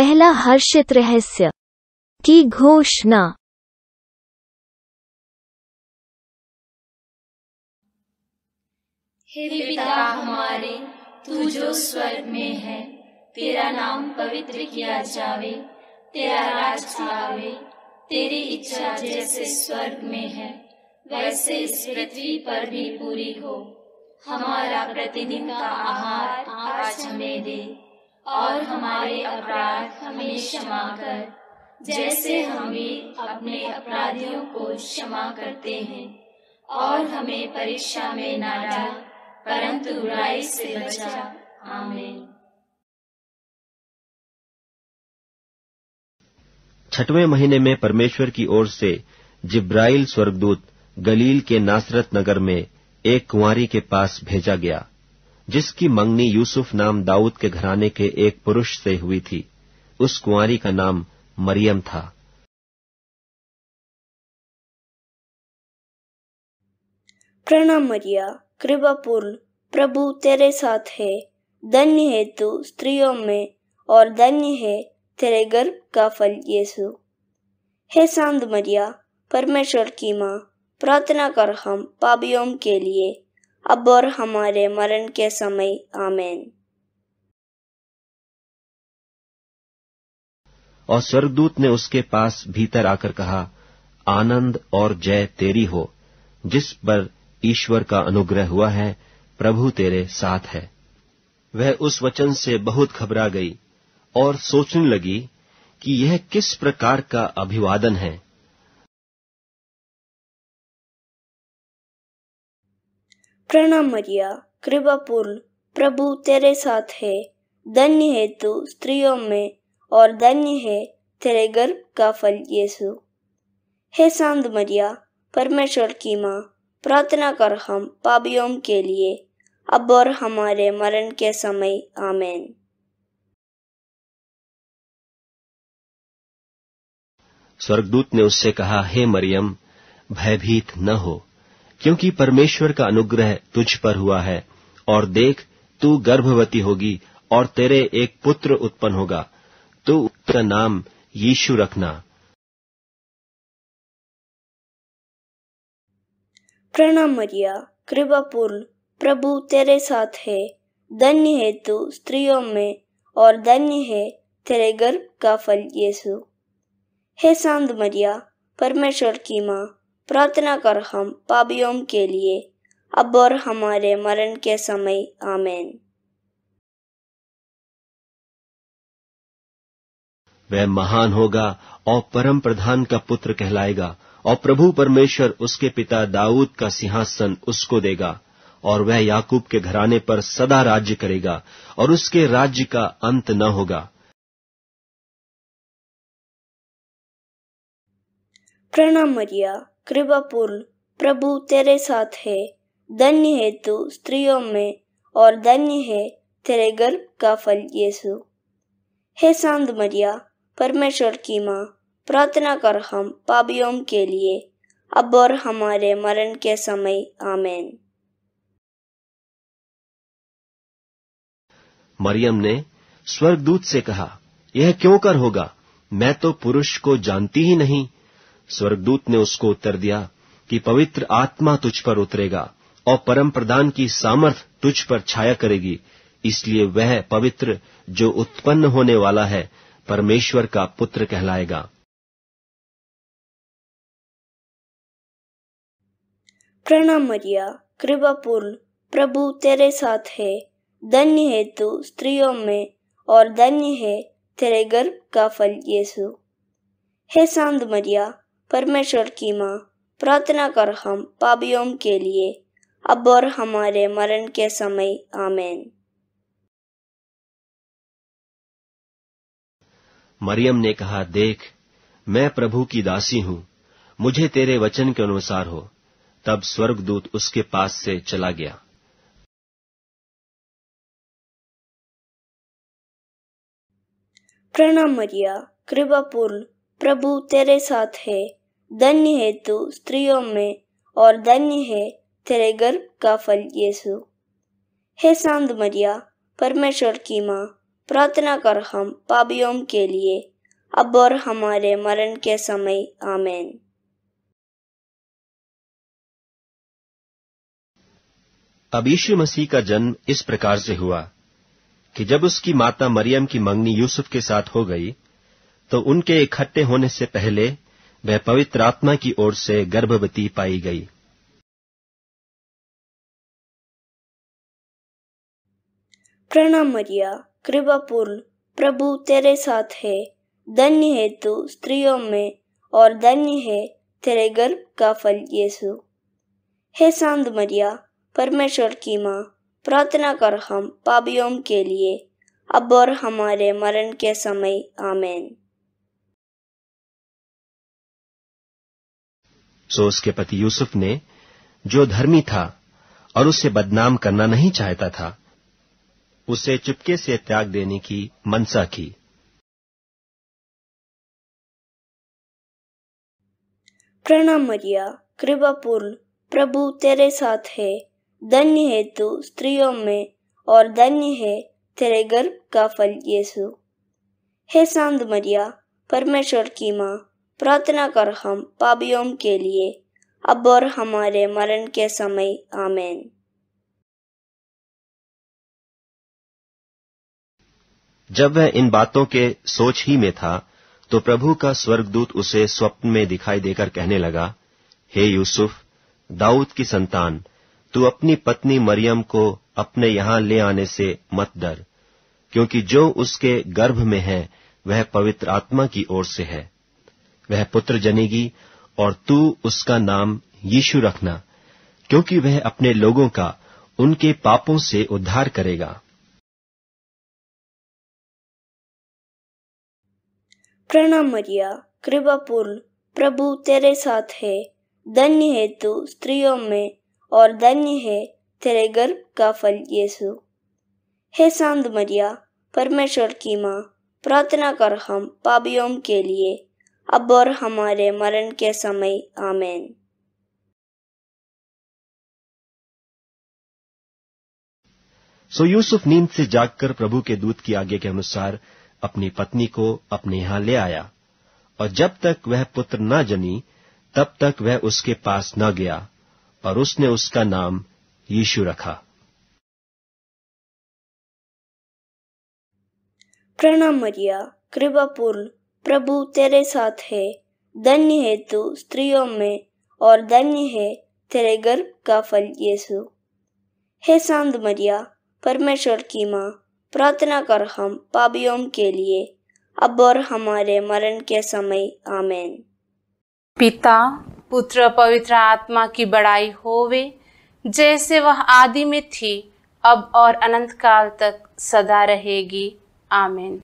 पहला हर्षित रहस्य की घोषणा हे पिता हमारे तू जो स्वर्ग में है तेरा नाम पवित्र किया जावे तेरा राज आवे तेरी इच्छा जैसे स्वर्ग में है वैसे इस पृथ्वी पर भी पूरी हो हमारा प्रतिदिन का आहार आज हमें दे और हमारे अपराध हमें क्षमा कर जैसे हम भी अपने अपराधियों को क्षमा करते हैं और हमें परीक्षा में ना डाल परंतु बुराई से बचा आमीन छठवें महीने में परमेश्वर की ओर से जिब्राइल स्वर्गदूत गलील के नासरत नगर में एक कुंवारी के पास भेजा गया जिसकी मंगनी यूसुफ नाम दाऊद के घराने के एक पुरुष से हुई थी उस कुंवारी का नाम मरियम था प्रणाम मरिया पूर्ण प्रभु तेरे साथ है धन्य है तू स्त्रियों में और धन्य है तेरे गर्भ का फल यीशु हे सांद मरिया परमेश्वर की माँ प्रार्थना कर हम पापियों के लिए अब और हमारे मरण के समय आमेन और स्वर्गदूत ने उसके पास भीतर आकर कहा आनंद और जय तेरी हो जिस पर ईश्वर का अनुग्रह हुआ है प्रभु तेरे साथ है वह उस वचन से बहुत घबरा गई और सोचने लगी कि यह किस प्रकार का अभिवादन है प्रणाम मरिया कृपापूर्ण प्रभु तेरे साथ है धन्य है तू स्त्रियों में और धन्य है तेरे गर्भ का फल यीशु हे सांद मरिया परमेश्वर की माँ प्रार्थना कर हम पापियों के लिए अब और हमारे मरण के समय आमेन स्वर्गदूत ने उससे कहा हे मरियम भयभीत न हो क्योंकि परमेश्वर का अनुग्रह तुझ पर हुआ है और देख तू गर्भवती होगी और तेरे एक पुत्र उत्पन्न होगा तू उसका नाम यीशु रखना प्रणाम मरिया कृपापूर्ण प्रभु तेरे साथ है धन्य है तू स्त्रियों में और धन्य है तेरे गर्भ का फल यीशु हे सांद मरिया परमेश्वर की माँ प्रार्थना कर हम पाबियों के लिए अब और हमारे मरण के समय आमेन वह महान होगा और परम प्रधान का पुत्र कहलाएगा और प्रभु परमेश्वर उसके पिता दाऊद का सिंहासन उसको देगा और वह याकूब के घराने पर सदा राज्य करेगा और उसके राज्य का अंत न होगा प्रणाम मरिया कृपापूर्ण प्रभु तेरे साथ है धन्य है तू स्त्रियों में और धन्य है तेरे गर्भ का फल यीशु हे सांद मरिया परमेश्वर की माँ प्रार्थना कर हम पापियों के लिए अब और हमारे मरण के समय आमेन मरियम ने स्वर्गदूत से कहा यह क्यों कर होगा मैं तो पुरुष को जानती ही नहीं स्वर्गदूत ने उसको उत्तर दिया कि पवित्र आत्मा तुझ पर उतरेगा और परम प्रधान की सामर्थ तुझ पर छाया करेगी इसलिए वह पवित्र जो उत्पन्न होने वाला है परमेश्वर का पुत्र कहलाएगा प्रणाम मरिया कृपा पूर्ण प्रभु तेरे साथ है धन्य है तू स्त्रियों में और धन्य है तेरे गर्भ का फल यीशु हे सांद मरिया परमेश्वर की माँ प्रार्थना कर हम पाबियों के लिए अब और हमारे मरण के समय आमेन मरियम ने कहा देख मैं प्रभु की दासी हूं मुझे तेरे वचन के अनुसार हो तब स्वर्गदूत उसके पास से चला गया प्रणाम मरिया कृपा पूर्ण प्रभु तेरे साथ है धन्य है तू स्त्रियों में और धन्य है तेरे गर्भ का फल यीशु हे सांद मरिया परमेश्वर की माँ प्रार्थना कर हम पापियों के लिए अब और हमारे मरण के समय आमेन अब यीशु मसीह का जन्म इस प्रकार से हुआ कि जब उसकी माता मरियम की मंगनी यूसुफ के साथ हो गई तो उनके इकट्ठे होने से पहले वह पवित्र आत्मा की ओर से गर्भवती पाई गई प्रणाम मरिया कृपा पूर्ण प्रभु तेरे साथ है धन्य है तू स्त्रियों में और धन्य है तेरे गर्भ का फल यीशु हे सांद मरिया परमेश्वर की माँ प्रार्थना कर हम पापियों के लिए अब और हमारे मरण के समय आमेन सो उसके पति यूसुफ ने जो धर्मी था और उसे बदनाम करना नहीं चाहता था उसे चुपके से त्याग देने की मनसा की प्रणाम मरिया कृपापूर्ण प्रभु तेरे साथ है धन्य है तू स्त्रियों में और धन्य है तेरे गर्भ का फल यीशु हे सांद मरिया परमेश्वर की माँ प्रार्थना कर हम पापियों के लिए अब और हमारे मरण के समय आमेन जब वह इन बातों के सोच ही में था तो प्रभु का स्वर्गदूत उसे स्वप्न में दिखाई देकर कहने लगा हे यूसुफ दाऊद की संतान तू अपनी पत्नी मरियम को अपने यहां ले आने से मत डर क्योंकि जो उसके गर्भ में है वह पवित्र आत्मा की ओर से है वह पुत्र जनेगी और तू उसका नाम यीशु रखना क्योंकि वह अपने लोगों का उनके पापों से उद्धार करेगा प्रणाम मरिया कृपापूर्ण प्रभु तेरे साथ है धन्य है तू स्त्रियों में और धन्य है तेरे गर्भ का फल यीशु हे सांद मरिया परमेश्वर की माँ प्रार्थना कर हम पापियों के लिए अब और हमारे मरण के समय आमेन सो so, यूसुफ नींद से जागकर प्रभु के दूत की आज्ञा के अनुसार अपनी पत्नी को अपने यहां ले आया और जब तक वह पुत्र न जनी तब तक वह उसके पास न गया और उसने उसका नाम यीशु रखा प्रणाम मरिया कृपापूर्ण प्रभु तेरे साथ है धन्य है तू स्त्रियों में और धन्य है तेरे गर्भ का फल यीशु हे सांद मरिया परमेश्वर की माँ प्रार्थना कर हम पापियों के लिए अब और हमारे मरण के समय आमेन पिता पुत्र पवित्र आत्मा की बड़ाई होवे जैसे वह आदि में थी अब और अनंत काल तक सदा रहेगी आमेन